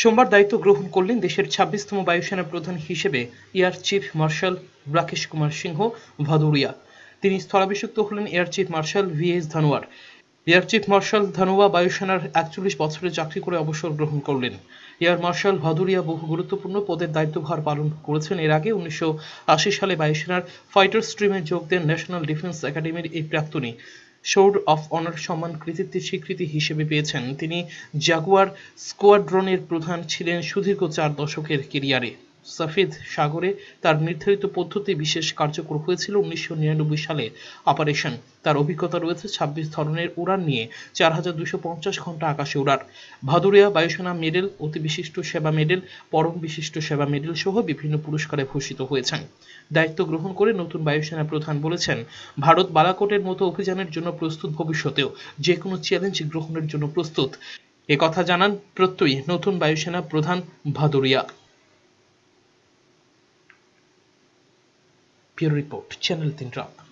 সোমবার দায়িত্ব গ্রহণ করলেন দেশের ছাব্বিশতম বায়ুসেনা প্রধান হিসেবে air chief marshal Rakesh Kumar Singh Bhadauria তিনি স্থলাভিষিক্ত হলেন air chief marshal V S ধানোয়ার এয়ার চিফ মার্শাল ধানোয়া বায়ুসেনার একচল্লিশ বছরের চাকরি করে অবসর গ্রহণ করলেন এয়ার মার্শাল ভাদুরিয়া বহু গুরুত্বপূর্ণ পদের দায়িত্বভার পালন করেছেন এর আগে উনিশশো আশি সালে বায়ুসেনার ফাইটার স্ট্রিমে যোগ দেন ন্যাশনাল ডিফেন্স একাডেমির এই প্রাক্তনী সোর্ড অফ অনার সম্মান কৃতিত্বের স্বীকৃতি হিসেবে পেয়েছেন তিনি জাগুয়ার স্কোয়াড্রনের প্রধান ছিলেন সুদীর্ঘ চার দশকের কেরিয়ারে সফেদ সাগরে তার নির্ধারিত পদ্ধতি বিশেষ কার্যকর হয়েছিল উনিশশো নিরানব্বই সালে অপারেশন তার অভিজ্ঞতা রয়েছে ছাব্বিশ ধরনের উড়ান নিয়ে চার হাজার দুশো পঞ্চাশ ঘন্টা আকাশে উড়ার ভাদুরিয়া বায়ুসেনা মেডেল অতি বিশিষ্ট সেবা মেডেল পরম বিশিষ্ট সেবা মেডেল সহ বিভিন্ন পুরস্কারে ভূষিত হয়েছেন দায়িত্ব গ্রহণ করে নতুন বায়ুসেনা প্রধান বলেছেন ভারত বালাকোটের মতো অভিযানের জন্য প্রস্তুত ভবিষ্যতেও যে কোনো চ্যালেঞ্জ গ্রহণের জন্য প্রস্তুত একথা জানান প্রত্যয়ী নতুন বায়ুসেনা প্রধান Bhadauria peer report channel thing drop